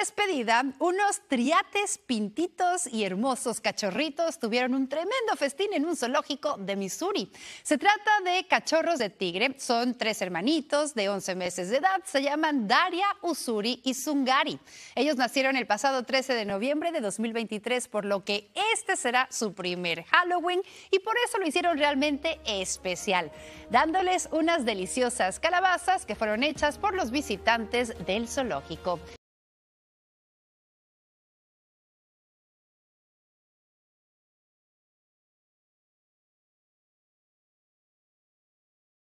despedida, unos triates, pintitos y hermosos cachorritos tuvieron un tremendo festín en un zoológico de Missouri. Se trata de cachorros de tigre, son tres hermanitos de 11 meses de edad, se llaman Daria, Usuri y Sungari. Ellos nacieron el pasado 13 de noviembre de 2023, por lo que este será su primer Halloween y por eso lo hicieron realmente especial, dándoles unas deliciosas calabazas que fueron hechas por los visitantes del zoológico.